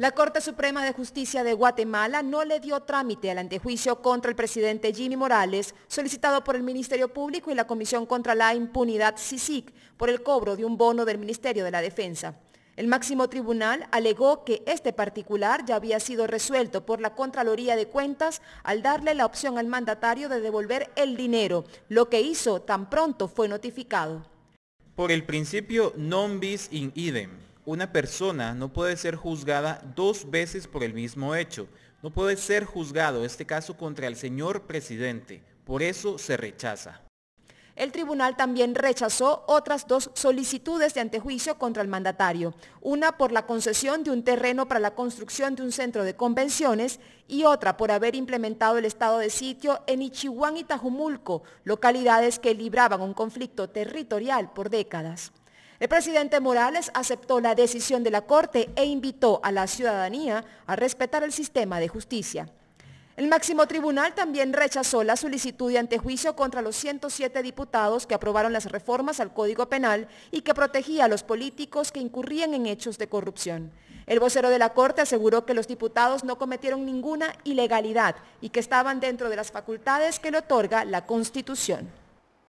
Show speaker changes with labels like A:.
A: La Corte Suprema de Justicia de Guatemala no le dio trámite al antejuicio contra el presidente Jimmy Morales, solicitado por el Ministerio Público y la Comisión contra la Impunidad CICIC por el cobro de un bono del Ministerio de la Defensa. El máximo tribunal alegó que este particular ya había sido resuelto por la Contraloría de Cuentas al darle la opción al mandatario de devolver el dinero, lo que hizo tan pronto fue notificado.
B: Por el principio non bis in idem una persona no puede ser juzgada dos veces por el mismo hecho. No puede ser juzgado este caso contra el señor presidente. Por eso se rechaza.
A: El tribunal también rechazó otras dos solicitudes de antejuicio contra el mandatario, una por la concesión de un terreno para la construcción de un centro de convenciones y otra por haber implementado el estado de sitio en Ichihuán y Tajumulco, localidades que libraban un conflicto territorial por décadas. El presidente Morales aceptó la decisión de la Corte e invitó a la ciudadanía a respetar el sistema de justicia. El máximo tribunal también rechazó la solicitud de antejuicio contra los 107 diputados que aprobaron las reformas al Código Penal y que protegía a los políticos que incurrían en hechos de corrupción. El vocero de la Corte aseguró que los diputados no cometieron ninguna ilegalidad y que estaban dentro de las facultades que le otorga la Constitución.